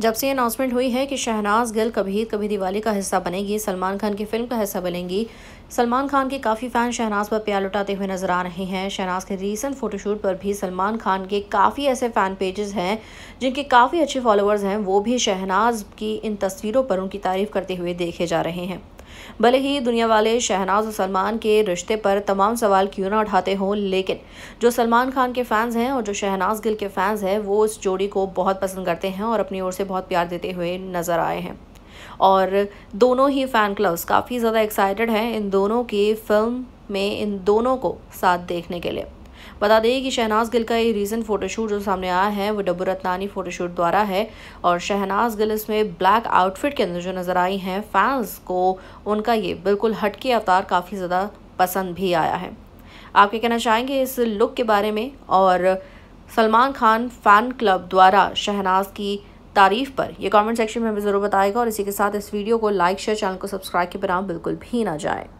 जब से अनाउंसमेंट हुई है कि शहनाज गिल कभी कभी दिवाली का हिस्सा बनेगी सलमान खान की फिल्म का हिस्सा बनेंगी सलमान खान के काफ़ी फ़ैन शहनाज पर प्यार लुटाते हुए नजर आ रहे हैं शहनाज के रीसेंट फोटोशूट पर भी सलमान खान के काफ़ी ऐसे फ़ैन पेजेस हैं जिनके काफ़ी अच्छे फॉलोअर्स हैं वो भी शहनाज की इन तस्वीरों पर उनकी तारीफ़ करते हुए देखे जा रहे हैं भले ही दुनिया वाले शहनाज और सलमान के रिश्ते पर तमाम सवाल क्यों ना उठाते हों लेकिन जो सलमान खान के फैंस हैं और जो शहनाज गिल के फैंस हैं वो इस जोड़ी को बहुत पसंद करते हैं और अपनी ओर से बहुत प्यार देते हुए नज़र आए हैं और दोनों ही फ़ैन क्लब्स काफ़ी ज़्यादा एक्साइटेड हैं इन दोनों की फिल्म में इन दोनों को साथ देखने के लिए बता दें कि शहनाज गिल का ये रीसेंट फोटोशूट जो सामने आया है वो डब्बू रत्नानी फोटोशूट द्वारा है और शहनाज गिल इसमें ब्लैक आउटफिट के अंदर जो नज़र आई हैं फैंस को उनका ये बिल्कुल हटके अवतार काफ़ी ज़्यादा पसंद भी आया है आप क्या कहना चाहेंगे इस लुक के बारे में और सलमान खान फ़ैन क्लब द्वारा शहनाज की तारीफ़ पर यह कमेंट सेक्शन में हमें ज़रूर बताएगा और इसी के साथ इस वीडियो को लाइक शेयर चैनल को सब्सक्राइब के बिना बिल्कुल भी ना जाए